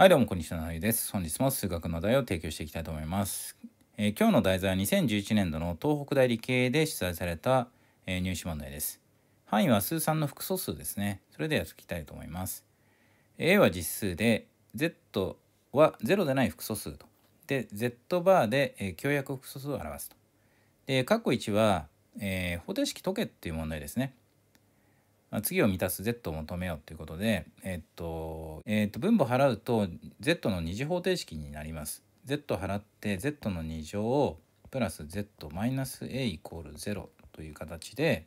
はいどうもこんにちはなゆです本日も数学の題を提供していきたいと思います、えー、今日の題材は2011年度の東北大理系で出題された、えー、入試問題です範囲は数三の複素数ですねそれでやっていきたいと思います A は実数で Z は0でない複素数とで Z バーで、えー、強約複素数を表すとで括弧1は、えー、方程式解けっていう問題ですね次を満たす Z を求めようということで、えっと、えっと、分母払うと Z の二次方程式になります。Z 払って Z の2乗をプラス Z マイナス A イコール0という形で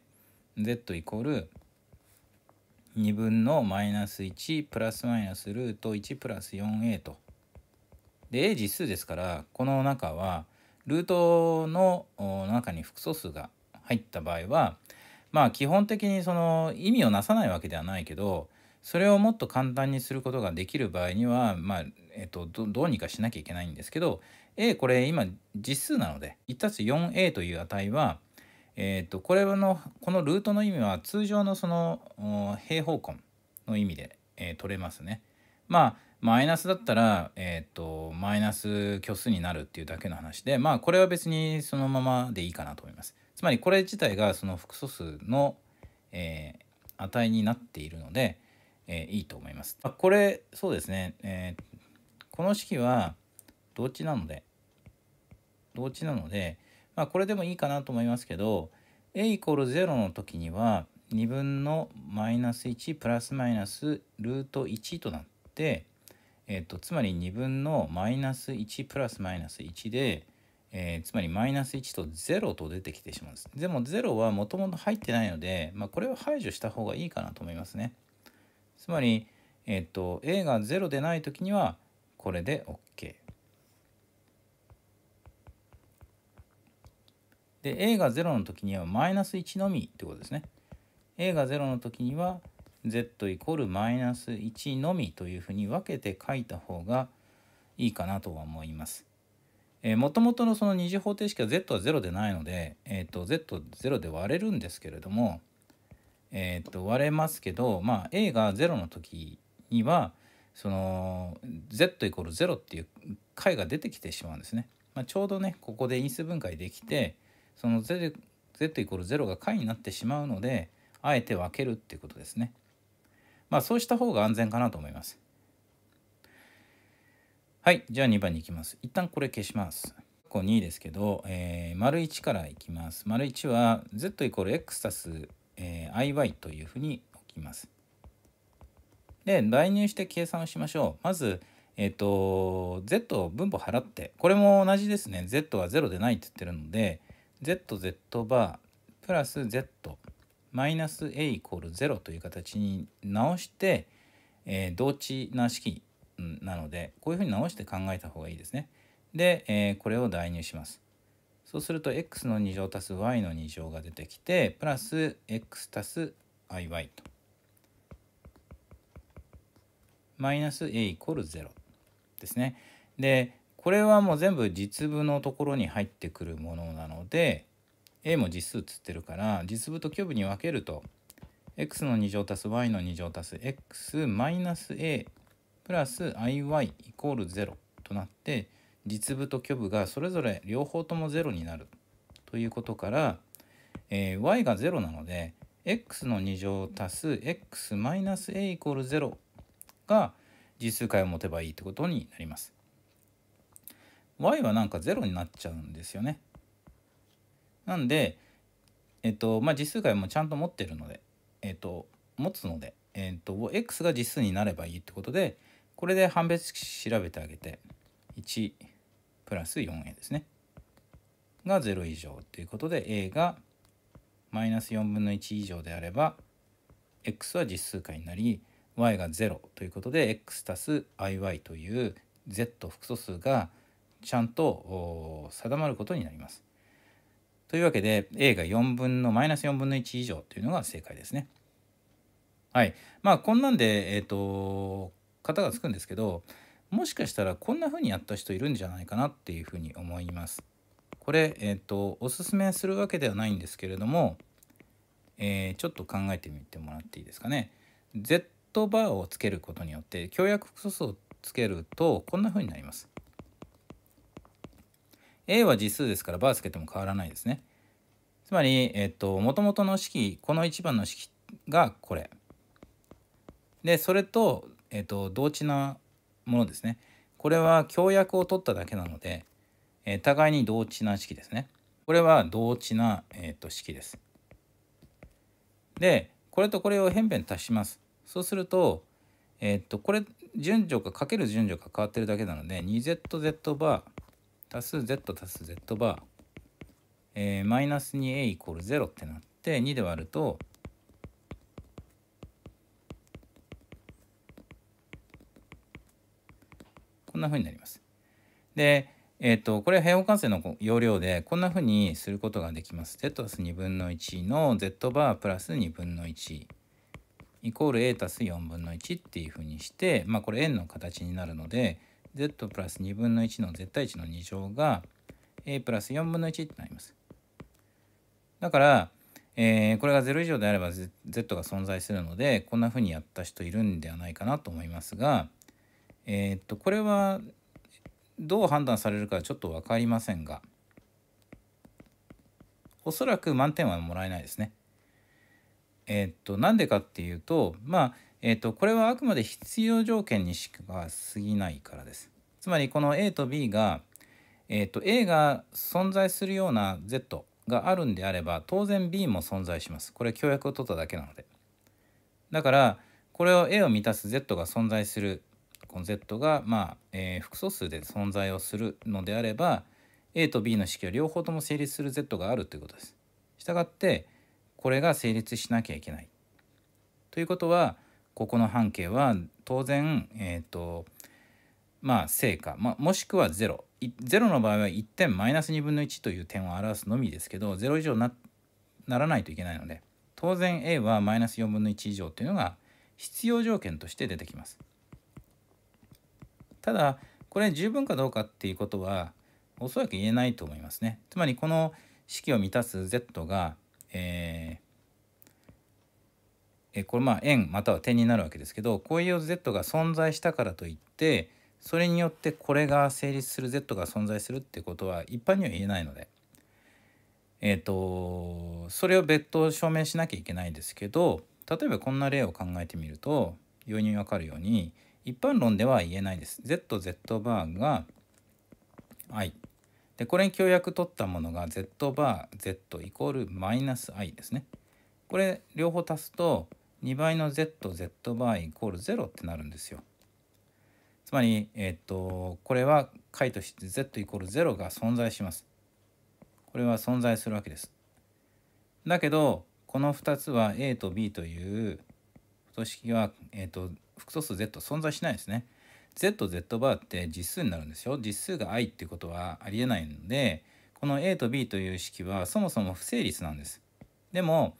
Z イコール2分のマイナス1プラスマイナスルート1プラス 4A と。で A 実数ですからこの中はルートの中に複素数が入った場合はまあ基本的にその意味をなさないわけではないけどそれをもっと簡単にすることができる場合にはまあ、えっとど、どうにかしなきゃいけないんですけど A これ今実数なので 1+4a という値はえっとこれのこのルートの意味は通常のその平方根の意味で、えー、取れますね。まあマイナスだったら、えーと、とマイナス虚数になるっていうだけの話でまあこれは別にそのままでいいかなと思います。つまりこれ自体がその複素数の、えー、値になっているので、えー、いいと思います。まこれそうですね、えー、この式は同値なので同値なので、まあ、これでもいいかなと思いますけど a イコール0の時には2分のマイナス1プラスマイナスルート1となって、えーと、とつまり2分のマイナス1プラスマイナス1でえー、つまりマイナス1と0と出てきてしまうんです。でも0はもともと入ってないので、まあ、これを排除した方がいいかなと思いますね。つまり、えー、っと、A が0でない時にはこれで OK。で A が0の時にはマイナス1のみってことですね。A が0の時には z イコールマイナス1のみというふうに分けて書いた方がいいかなとは思います。もともとのその二次方程式は z は0でないので、えーと、z0 で割れるんですけれども、えーと、割れますけど、まあ、a が0の時にはその z 0っていう解が出てきてしまうんですね。まあ、ちょうどねここで因数分解できてその z, 0が解になってしまうのであえて分けるっていうことですね。まあそうした方が安全かなと思います。はいじゃあ2番に行きます一旦これ消します2ですけど、えー、丸1からいきます。丸1は z イコール x たす、え iy というふうに置きます。で、代入して計算をしましょう。まず、えっ、ー、と、z を分母払って、これも同じですね。z は0でないって言ってるので、z、z バープラス z マイナス a イコール0という形に直して、えー、同値な式なのでこういうふうに直して考えた方がいいですね。で、えー、これを代入します。そうすると x の2乗足す y の2乗が出てきてプラス x 足す iy とマイナス a イコール0ですね。でこれはもう全部実部のところに入ってくるものなので a も実数つってるから実部と虚部に分けると x の2乗足す y の2乗足す x マイナス a プラス iy イコール0となって実部と虚部がそれぞれ両方とも0になるということから、えー、y が0なので x の2乗足す x マイナス a イコール0が実数解を持てばいいということになります。y はなんか0になっちゃうんですよね。なんで、えっと、まあ、実数解もちゃんと持ってるので、えっと、持つので、えっと、x が実数になればいいってことで、これで判別式調べてあげて1プラス 4a ですねが0以上ということで a がマイナス4分の1以上であれば x は実数解になり y が0ということで x 足す iy という z 複素数がちゃんと定まることになります。というわけで a が4分のマイナス4分の1以上というのが正解ですね。はい。まあこんなんで、えっ、ー、と方がつくんですけどもしかしたらこんな風にやった人いるんじゃないかなっていう風に思います。これ、えーと、おすすめするわけではないんですけれども、えー、ちょっと考えてみてもらっていいですかね。Z バーをつけることによって強約素数をつけるとこんな風になります。A は実数ですからバーつけても変わらないですね。つまり、えっと、もともとの式、この1番の式がこれ。で、それとえっと、同値なものですね。これは協約を取っただけなので、え互いに同値な式ですね。これは同値な、えっと、式です。で、これとこれを辺辺足します。そうすると、えっと、これ順序がかける順序が変わってるだけなので 2zz バー足す z 足す z バー、えー、マイナス 2a イコール0ってなって2で割るとこんな風になります。で、えーと、これ平方完成の要領でこんな風にすることができます。z 足す2分の1の z バープラス2分の1イコール a 足す4分の1っていう風にして、まあ、これ円の形になるので z プラス2分の1の絶対値の2乗が a プラス4分の1ってなります。だから、えー、これが0以上であれば z が存在するのでこんな風にやった人いるんではないかなと思いますがえー、っとこれはどう判断されるかちょっと分かりませんがおそらく満点はもらえないですね。えー、っとなんでかっていうとまあえー、っとこれはあくまで必要条件にしか過ぎないからです。つまりこの A と B が、えー、っと A が存在するような Z があるんであれば当然 B も存在します。これ協約を取っただけなので。だからこれを A を満たす Z が存在するこの Z が、まあえー、複素数で存在をするのであれば A と B の式は両方とも成立する Z があるということです。したがってこれが成立しなきゃいけない。ということはここの半径は当然えっ、ー、とまあ正か、まあ、もしくは0。0の場合は1点マイナス2分の1という点を表すのみですけど0以上なならないといけないので当然 A はマイナス4分の1以上というのが必要条件として出てきます。ただこれ十分かどうかっていうことはおそらく言えないと思いますね。つまりこの式を満たす z が、えー、これまあ円または点になるわけですけどこういう z が存在したからといってそれによってこれが成立する z が存在するってことは一般には言えないので、えーと、それを別途証明しなきゃいけないんですけど例えばこんな例を考えてみると容易にわかるように一般論では言えないです。ZZ バーが i。でこれに協約取ったものが z バー z イコールマイナス i ですね。これ両方足すと2倍の zz バーイコール0ってなるんですよ。つまり、えー、っとこれは解として z イコール0が存在します。これは存在するわけです。だけどこの2つは a と b という等式は、えー、っと複素数 Z 存在しないですね。Z、Z バーって実数になるんですよ。実数が i っていうことはありえないので、この A と B という式はそもそも不成立なんです。でも、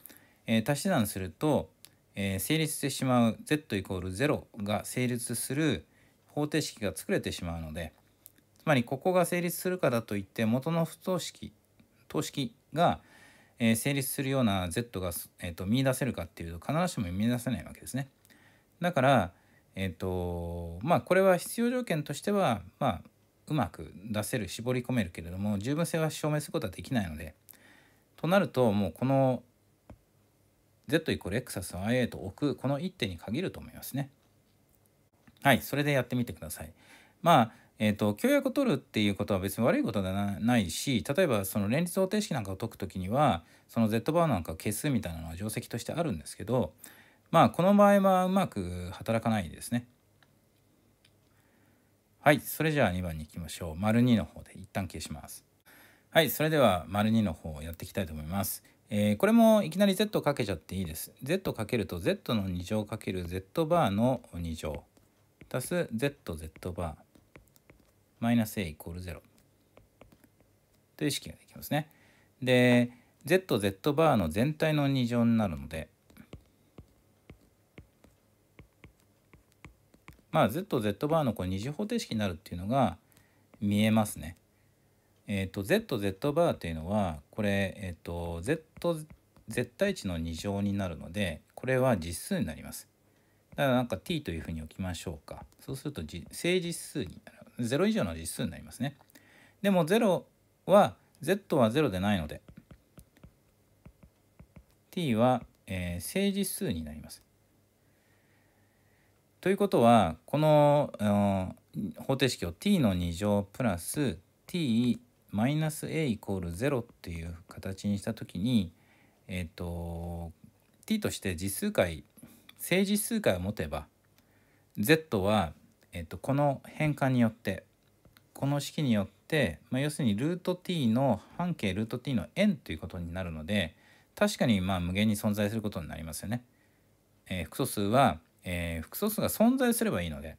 えー、足し算すると、えー、成立してしまう Z イコール0が成立する方程式が作れてしまうので、つまりここが成立するからといって元の不等式、等式が、え成立するような Z が、えーと見出せるかっていうと必ずしも見出せないわけですね。だからえっ、ー、とまあこれは必要条件としてはまあうまく出せる絞り込めるけれども十分性は証明することはできないのでとなるともうこの z=x を ia と置くこの一手に限ると思いますね。はいそれでやってみてください。まあえーと、協約を取るっていうことは別に悪いことではないし例えばその連立方程式なんかを解く時にはその z バーなんか係数みたいなのは定石としてあるんですけどまあこの場合はうまく働かないですね。はい、それじゃあ2番に行きましょう。丸2の方で一旦消します。はい、それでは丸2の方をやっていきたいと思います。えー、これもいきなり z かけちゃっていいです。z かけると z の2乗かける z バーの2乗足す zz バーマイナス a イコール0という式ができますね。で zz バーの全体の2乗になるのでまあ、Z と Z バーのこう二次方程式になるっていうのが見えますね。えっ、ー、と Z と Z バーっていうのはこれ、えっ、ー、と Z 絶対値の2乗になるのでこれは実数になります。だからなんか t というふうに置きましょうか。そうすると正実数になる。0以上の実数になりますね。でも0は z は0でないので t は、えー、正実数になります。ということはこの、うん、方程式を t の2乗プラス t マイナス a イコール0っていう形にした時にえっ、ー、と t として実数回正実数回を持てば z は、えーと、この変換によってこの式によって、まあ、要するにルート t の半径ルート t の円ということになるので確かにまあ無限に存在することになりますよね。えー、複素数はえー、複素数が存在すればいいので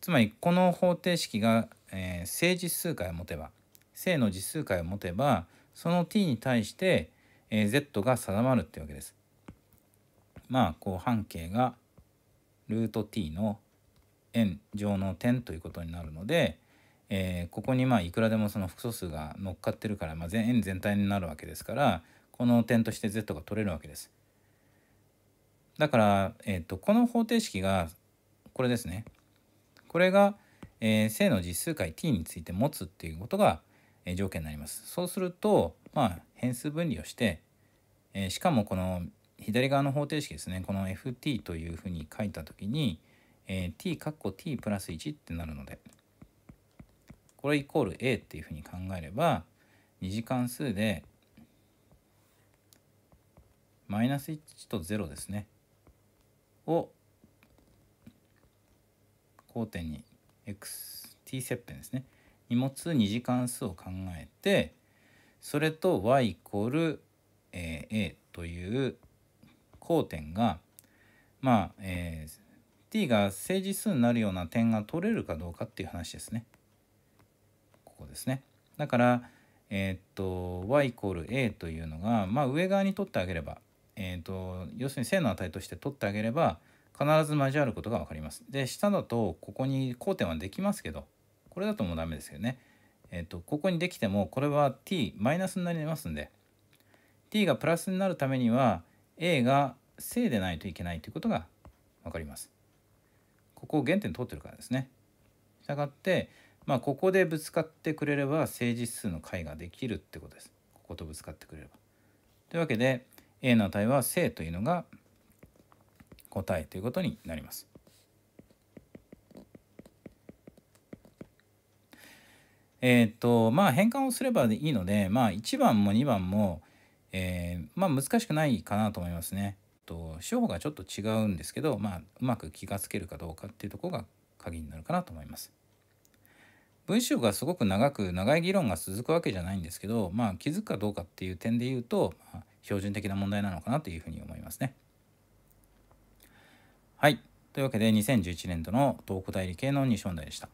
つまりこの方程式が、えー、正実数解を持てば正の実数解を持てばその t に対して、えー、z が定まるっていうわけです。まあこう半径がルート t の円上の点ということになるので、えー、ここにまあいくらでもその複素数が乗っかってるから、まあ、円全体になるわけですからこの点として z が取れるわけです。だから、えーと、この方程式がこれですね。これが、えー、正の実数解 t について持つっていうことが、えー、条件になります。そうすると、まあ、変数分離をして、えー、しかもこの左側の方程式ですねこの ft というふうに書いた時に、えー、t かっこ t プラス1ってなるのでこれイコール a っていうふうに考えれば2次関数でマイナス1と0ですね。を交点に xt 切片ですねに持つ2次関数を考えてそれと y イコール a という交点がまあ、えー、t が正次数になるような点が取れるかどうかっていう話ですね。ここですね。だから、えー、っと y イコール a というのが、まあ、上側に取ってあげればえーと、要するに正の値として取ってあげれば必ず交わることが分かります。で下だとここに交点はできますけどこれだともうダメですよね。えーと、とここにできてもこれは t マイナスになりますんで t がプラスになるためには a が正でないといけないということが分かります。ここを原点通ってるからですね。したがって、まあ、ここでぶつかってくれれば正実数の解ができるってことです。こことぶつかってくれれば。というわけで A の値は正というのが答えということになります。えー、っとまあ変換をすればいいので、まあ、1番も2番も、えー、まあ、難しくないかなと思いますね。と手法がちょっと違うんですけど、まあ、うまく気が付けるかどうかっていうとこが鍵になるかなと思います。文章がすごく長く長い議論が続くわけじゃないんですけど、まあ、気づくかどうかっていう点で言うと、まあ、標準的な問題なのかなというふうに思いますね。はいというわけで2011年度の東北大理系の2問題でした。